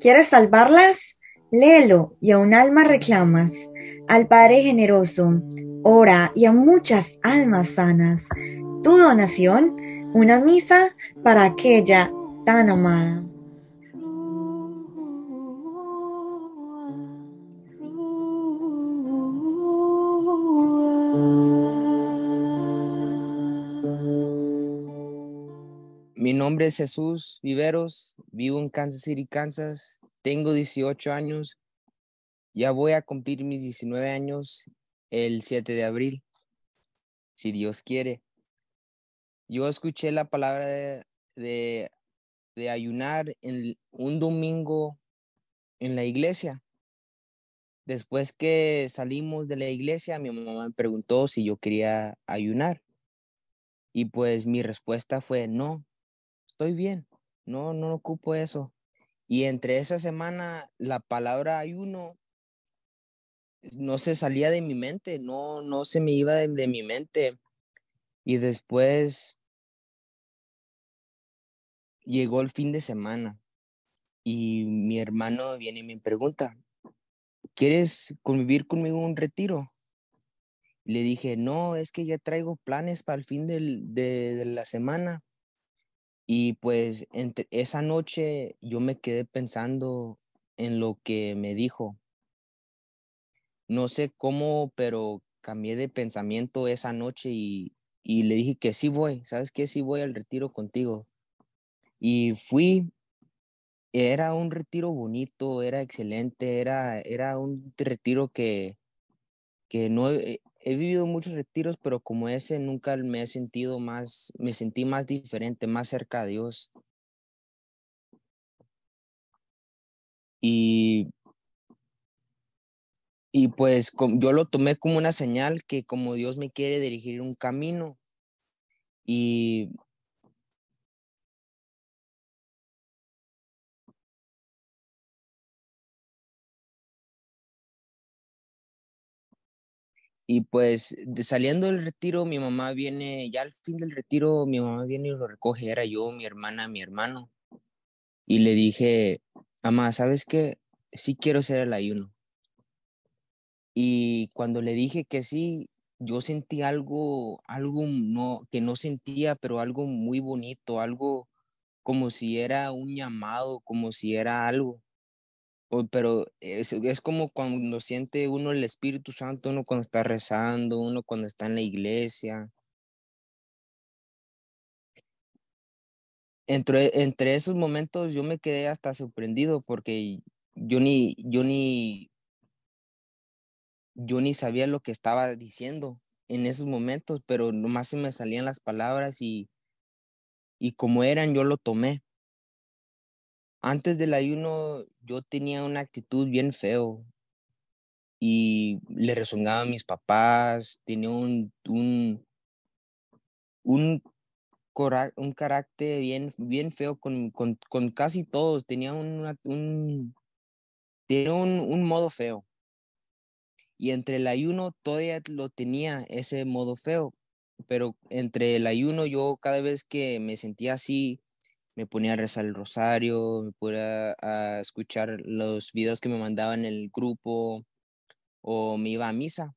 ¿Quieres salvarlas? Léelo y a un alma reclamas. Al Padre generoso, ora y a muchas almas sanas. Tu donación, una misa para aquella tan amada. Mi nombre es Jesús Viveros, vivo en Kansas City, Kansas, tengo 18 años, ya voy a cumplir mis 19 años el 7 de abril, si Dios quiere. Yo escuché la palabra de, de, de ayunar en un domingo en la iglesia. Después que salimos de la iglesia, mi mamá me preguntó si yo quería ayunar. Y pues mi respuesta fue, no, estoy bien, no, no ocupo eso. Y entre esa semana, la palabra ayuno no se salía de mi mente, no, no se me iba de, mi mente. Y después llegó el fin de semana y mi hermano viene y me pregunta, ¿quieres convivir conmigo un retiro? Le dije, no, es que ya traigo planes para el fin de la semana. Y pues entre esa noche yo me quedé pensando en lo que me dijo. No sé cómo, pero cambié de pensamiento esa noche y, y le dije que sí voy, ¿sabes qué? Sí voy al retiro contigo. Y fui, era un retiro bonito, era excelente, era, era un retiro que, que no, eh, he vivido muchos retiros, pero como ese nunca me he sentido más, me sentí más diferente, más cerca de Dios. Y, y pues yo lo tomé como una señal que como Dios me quiere dirigir un camino. Y Y pues saliendo del retiro, mi mamá viene, ya al fin del retiro, mi mamá viene y lo recoge, era yo, mi hermana, mi hermano. Y le dije, mamá, ¿sabes qué? Sí quiero hacer el ayuno. Y cuando le dije que sí, yo sentí algo, algo no, que no sentía, pero algo muy bonito, algo como si era un llamado, como si era algo pero es, como cuando siente uno el Espíritu Santo, uno cuando está rezando, uno cuando está en la iglesia. Entre, entre esos momentos yo me quedé hasta sorprendido porque yo ni, yo ni, yo ni sabía lo que estaba diciendo en esos momentos, pero nomás se me salían las palabras y, y como eran yo lo tomé antes del ayuno yo tenía una actitud bien feo y le rezongaba a mis papás, tenía un, un, un, un carácter bien, bien feo con, con, casi todos, tenía, un, un, un modo feo. Y entre el ayuno todavía lo tenía ese modo feo, pero entre el ayuno yo cada vez que me sentía así, me ponía a rezar el rosario, me ponía a escuchar los videos que me mandaban el grupo o me iba a misa.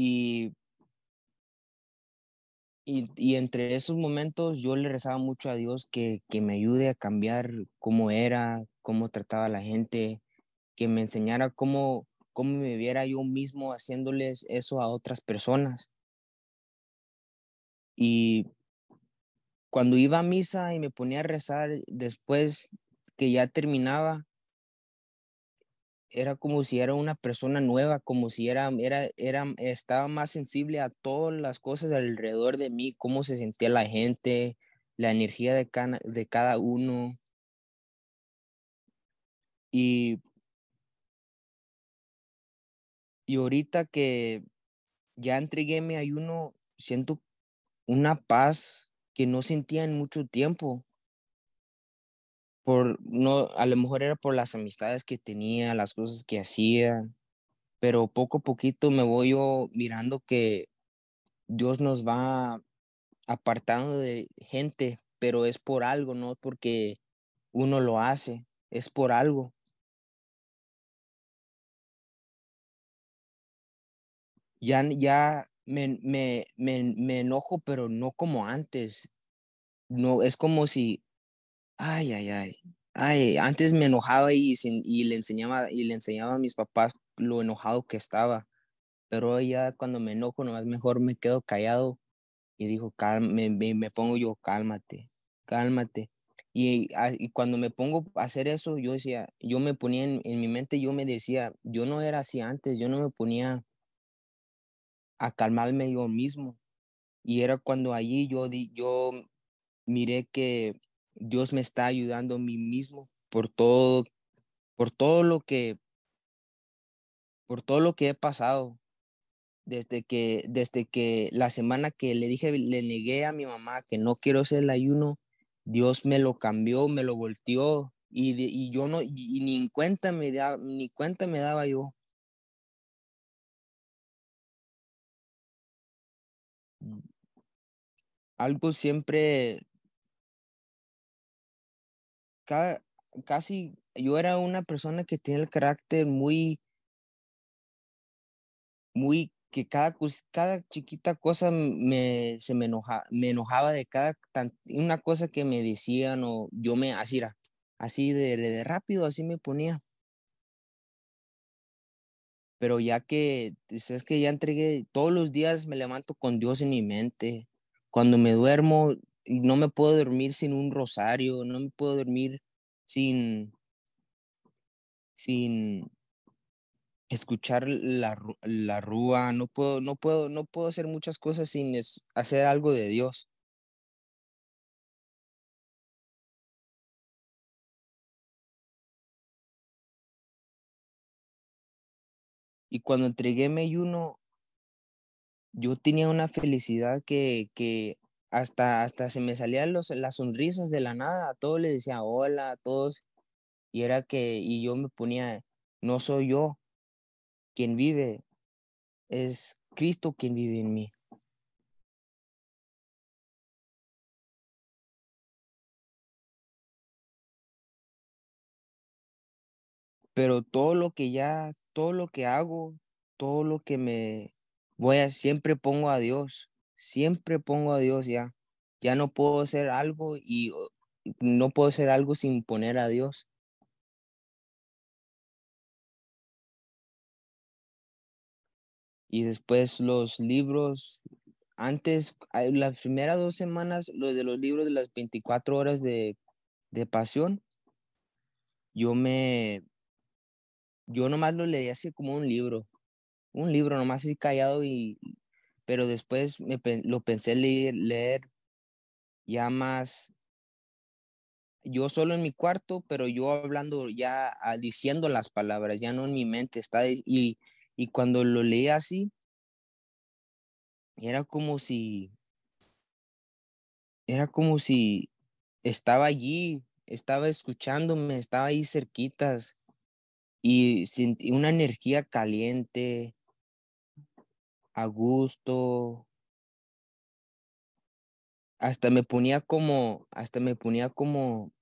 Y, y, y, entre esos momentos yo le rezaba mucho a Dios que, que me ayude a cambiar cómo era, cómo trataba a la gente, que me enseñara cómo, cómo me viera yo mismo haciéndoles eso a otras personas. Y cuando iba a misa y me ponía a rezar después que ya terminaba, era como si era una persona nueva, como si era, era, era, estaba más sensible a todas las cosas alrededor de mí, cómo se sentía la gente, la energía de, cada, de cada uno. Y y ahorita que ya entregué mi ayuno, siento una paz que no sentía en mucho tiempo. Por, no, a lo mejor era por las amistades que tenía, las cosas que hacía, pero poco a poquito me voy yo mirando que Dios nos va apartando de gente, pero es por algo, no porque uno lo hace, es por algo. ya, ya me, me, me, enojo, pero no como antes. No, es como si, ay, ay, ay, ay, antes me enojaba y, y, le enseñaba, y le enseñaba a mis papás lo enojado que estaba. Pero ya cuando me enojo, nomás mejor me quedo callado y digo, me, pongo yo, cálmate, cálmate. Y, ah, y, cuando me pongo a hacer eso, yo decía, yo me ponía en, mi mente, yo me decía, yo no era así antes, yo no me ponía a calmarme yo mismo. Y era cuando allí yo, yo miré que Dios me está ayudando a mí mismo por todo, por todo lo que, por todo lo que he pasado. Desde que, desde que la semana que le dije, le negué a mi mamá que no quiero hacer el ayuno, Dios me lo cambió, me lo volteó y, y yo no, y, ni cuenta me daba, ni cuenta me daba yo algo siempre, casi yo era una persona que tenía el carácter muy, muy, que cada, cada chiquita cosa me, se me, enoja, me enojaba de cada, una cosa que me decían o yo me, así así de, rápido, así me ponía pero ya que sabes pues, que ya entregué todos los días me levanto con Dios en mi mente cuando me duermo, no me puedo dormir sin un rosario, no me puedo dormir sin, sin escuchar la, rúa, no puedo, no puedo, no puedo hacer muchas cosas sin hacer algo de Dios. Y cuando entregué mi ayuno, yo tenía una felicidad que, que hasta, hasta se me salían los, las sonrisas de la nada, a todos les decía hola, a todos, y era que, y yo me ponía, no soy yo quien vive, es Cristo quien vive en mí. Pero todo lo que ya, todo lo que hago, todo lo que me, voy a, siempre pongo a Dios, siempre pongo a Dios ya. Ya no puedo hacer algo y no puedo hacer algo sin poner a Dios. Y después los libros, antes, las primeras dos semanas, los de los libros de las 24 horas de, de pasión, yo me, yo nomás lo leí así como un libro, un libro nomás así callado y pero después me, lo pensé leer, leer ya más yo solo en mi cuarto, pero yo hablando ya, ah, diciendo las palabras, ya no en mi mente está. Y, y cuando lo leí así, era como si, era como si estaba allí, estaba escuchándome, estaba ahí cerquitas y sentí una energía caliente, a gusto. Hasta me ponía como, hasta me ponía como,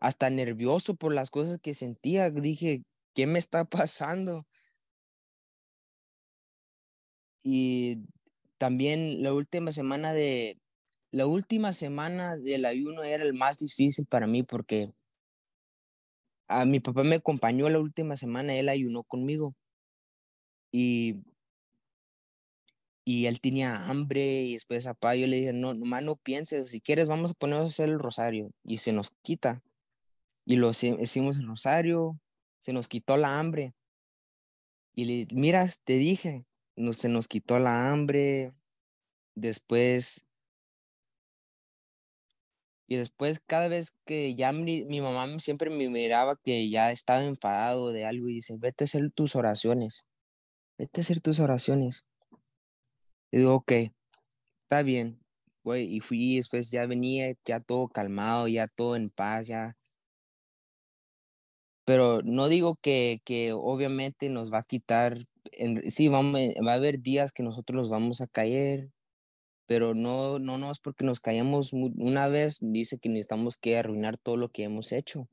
hasta nervioso por las cosas que sentía. Dije, ¿qué me está pasando? Y también la última semana de, la última semana del ayuno era el más difícil para mí porque a mi papá me acompañó la última semana, él ayunó conmigo. Y y él tenía hambre y después a yo le dije, no, nomás no pienses, si quieres vamos a ponernos a hacer el rosario y se nos quita. Y lo hicimos el rosario, se nos quitó la hambre. Y le, miras, te dije, no, se nos quitó la hambre, después... Y después cada vez que ya mi, mi mamá siempre me miraba que ya estaba enfadado de algo y dice, vete a hacer tus oraciones, vete a hacer tus oraciones digo, ok, está bien. Güey, y fui, después ya venía, ya todo calmado, ya todo en paz, ya. Pero no digo que, que obviamente nos va a quitar, sí, vamos, eh, va a haber días que nosotros nos vamos a caer, pero no, no, no es porque nos caemos una vez, dice que necesitamos que arruinar todo lo que hemos hecho.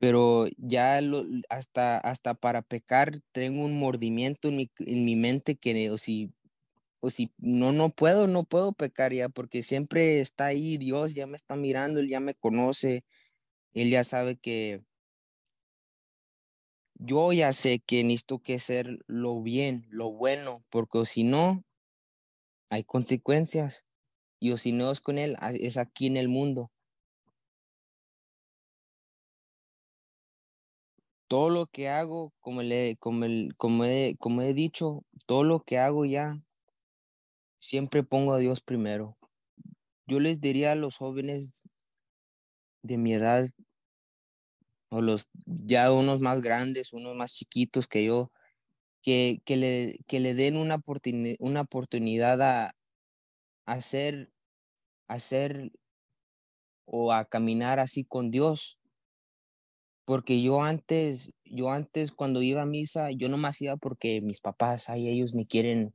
pero ya lo, hasta, hasta para pecar tengo un mordimiento en mi, mente que o si, o si no, no puedo, no puedo pecar ya, porque siempre está ahí Dios, ya me está mirando, Él ya me conoce, Él ya sabe que yo ya sé que necesito que hacer lo bien, lo bueno, porque si no, hay consecuencias. Y o si no es con Él, es aquí en el mundo. todo lo que hago, como, le, como, como, he, como he dicho, todo lo que hago ya, siempre pongo a Dios primero. Yo les diría a los jóvenes de mi edad, o los ya unos más grandes, unos más chiquitos que yo, que, que, le, que le den una, una oportunidad a, a hacer o a caminar así con Dios porque yo antes, yo antes cuando iba a misa, yo nomás iba porque mis papás, ahí ellos me quieren,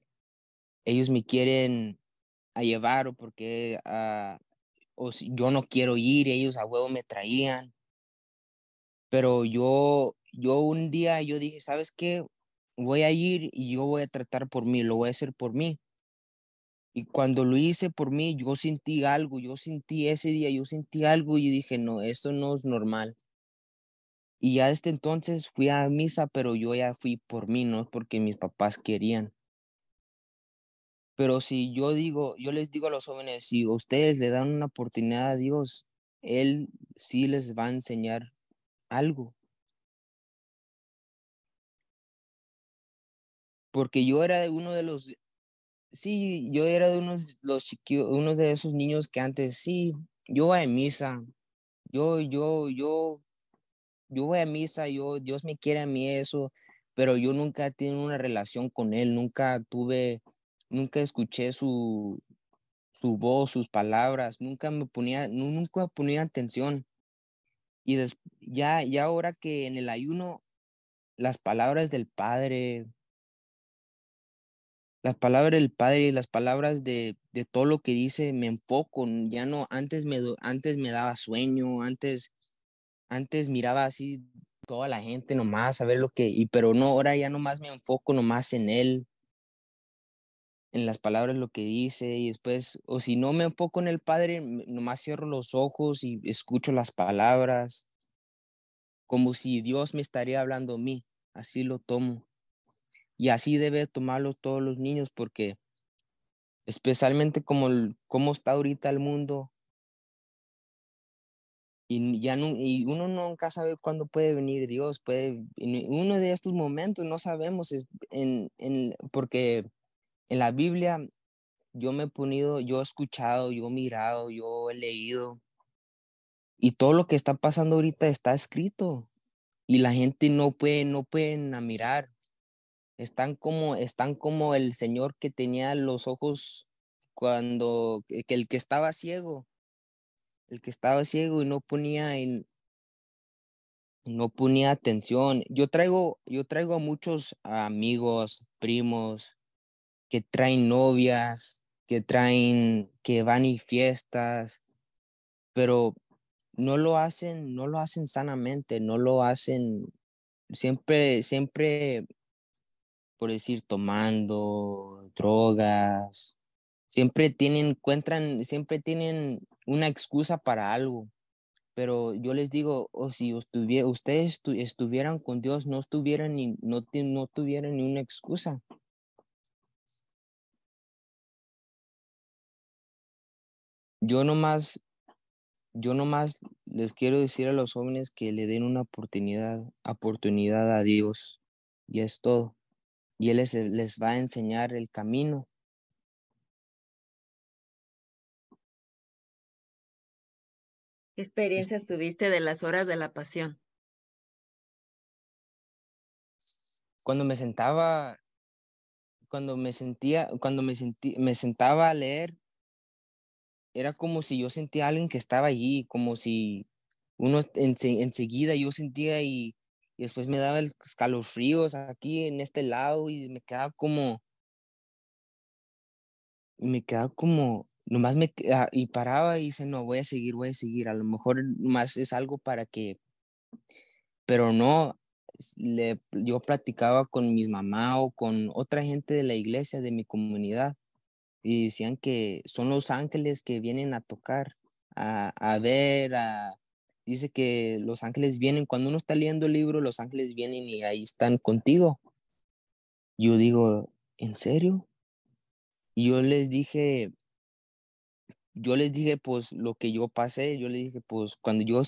ellos me quieren a llevar o porque ah, o yo no quiero ir, ellos a huevo me traían. Pero yo, yo un día yo dije, ¿sabes qué? Voy a ir y yo voy a tratar por mí, lo voy a hacer por mí. Y cuando lo hice por mí, yo sentí algo, yo sentí ese día, yo sentí algo y dije, no, esto no es normal. Y ya desde entonces fui a misa, pero yo ya fui por mí, no porque mis papás querían. Pero si yo digo, yo les digo a los jóvenes, si ustedes le dan una oportunidad a Dios, Él sí les va a enseñar algo. Porque yo era de uno de los, sí, yo era de unos, los uno de esos niños que antes, sí, yo voy a misa, yo, yo, yo yo voy a misa, yo, Dios me quiere a mí eso, pero yo nunca tuve una relación con Él, nunca tuve, nunca escuché su, su voz, sus palabras, nunca me ponía, nunca ponía atención. Y ya, ya ahora que en el ayuno, las palabras del Padre, las palabras del Padre y las palabras de, de todo lo que dice, me enfoco, ya no, antes me, antes me daba sueño, antes antes miraba así toda la gente nomás a ver lo que, y pero no, ahora ya nomás me enfoco nomás en él, en las palabras lo que dice y después, o si no me enfoco en el Padre, nomás cierro los ojos y escucho las palabras, como si Dios me estaría hablando a mí, así lo tomo. Y así debe tomarlo todos los niños porque especialmente como, como está ahorita el mundo, y ya no, y uno nunca sabe cuándo puede venir Dios, puede, uno de estos momentos no sabemos, es en, en, porque en la Biblia yo me he ponido, yo he escuchado, yo he mirado, yo he leído, y todo lo que está pasando ahorita está escrito, y la gente no puede, no pueden mirar, están como, están como el Señor que tenía los ojos cuando, que el que estaba ciego, el que estaba ciego y no ponía en, no ponía atención. Yo traigo, yo traigo a muchos amigos, primos, que traen novias, que traen, que van y fiestas, pero no lo hacen, no lo hacen sanamente, no lo hacen siempre, siempre, por decir, tomando drogas, siempre tienen, encuentran, siempre tienen una excusa para algo. Pero yo les digo, o si ustedes estuvieran con Dios, no, estuvieran ni, no, tuvieran ni una excusa. Yo nomás, yo nomás les quiero decir a los jóvenes que le den una oportunidad, oportunidad a Dios. Y es todo. Y Él les, les va a enseñar el camino ¿Qué experiencias tuviste de las horas de la pasión? Cuando me sentaba, cuando me sentía, cuando me sentí, me sentaba a leer, era como si yo sentía a alguien que estaba allí, como si uno enseguida yo sentía y, después me daba el escalofríos aquí en este lado y me quedaba como, me quedaba como, nomás me ah, y paraba y dice, no, voy a seguir, voy a seguir, a lo mejor más es algo para que, pero no, le, yo practicaba con mi mamá o con otra gente de la iglesia, de mi comunidad, y decían que son los ángeles que vienen a tocar, a, a ver, a, dice que los ángeles vienen, cuando uno está leyendo el libro, los ángeles vienen y ahí están contigo. Yo digo, ¿en serio? Y yo les dije, yo les dije pues lo que yo pasé, yo les dije pues cuando yo,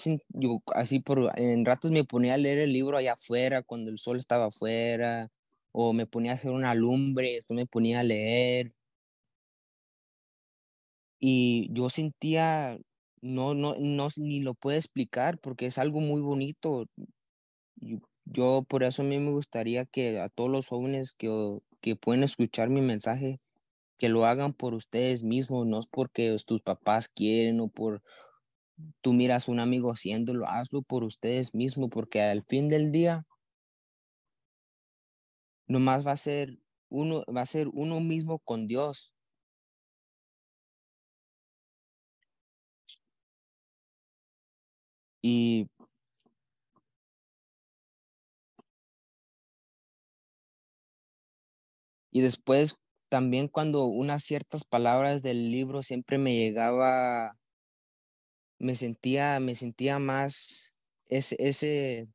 así por en ratos me ponía a leer el libro allá afuera, cuando el sol estaba afuera, o me ponía a hacer una lumbre, eso me ponía a leer. Y yo sentía, no, no, no, ni lo puedo explicar porque es algo muy bonito. Yo, yo por eso a mí me gustaría que a todos los jóvenes que, que pueden escuchar mi mensaje, que lo hagan por ustedes mismos, no es porque tus papás quieren o por tú miras a un amigo haciéndolo, hazlo por ustedes mismos, porque al fin del día nomás va a ser uno, va a ser uno mismo con Dios. Y y después también cuando unas ciertas palabras del libro siempre me llegaba, me sentía, me sentía más ese, ese,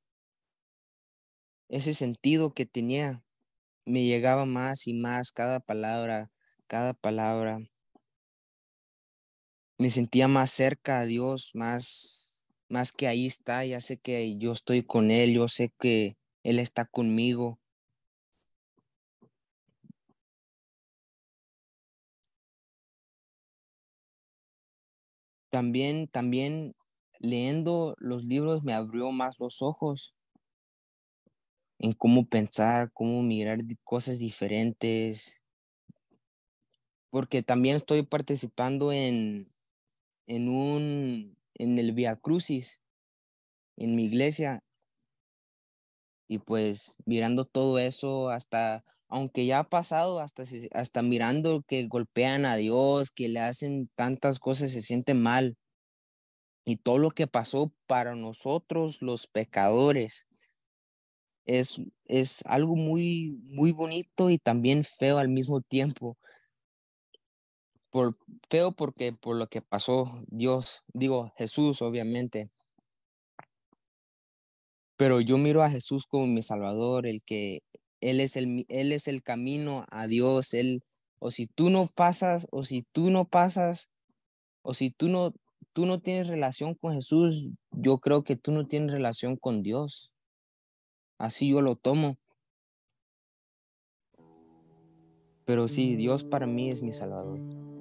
sentido que tenía, me llegaba más y más cada palabra, cada palabra. Me sentía más cerca a Dios, más, más que ahí está, ya sé que yo estoy con Él, yo sé que Él está conmigo También, también leyendo los libros me abrió más los ojos en cómo pensar, cómo mirar cosas diferentes, porque también estoy participando en, en un, en el Via Crucis, en mi iglesia, y pues mirando todo eso hasta aunque ya ha pasado, hasta, hasta mirando que golpean a Dios, que le hacen tantas cosas, se siente mal. Y todo lo que pasó para nosotros los pecadores es, es algo muy, muy bonito y también feo al mismo tiempo. Por, feo porque por lo que pasó Dios, digo Jesús obviamente, pero yo miro a Jesús como mi Salvador, el que él es el, él es el camino a Dios. Él, o si tú no pasas, o si tú no pasas, o si tú no, tú no tienes relación con Jesús, yo creo que tú no tienes relación con Dios. Así yo lo tomo. Pero sí, Dios para mí es mi Salvador.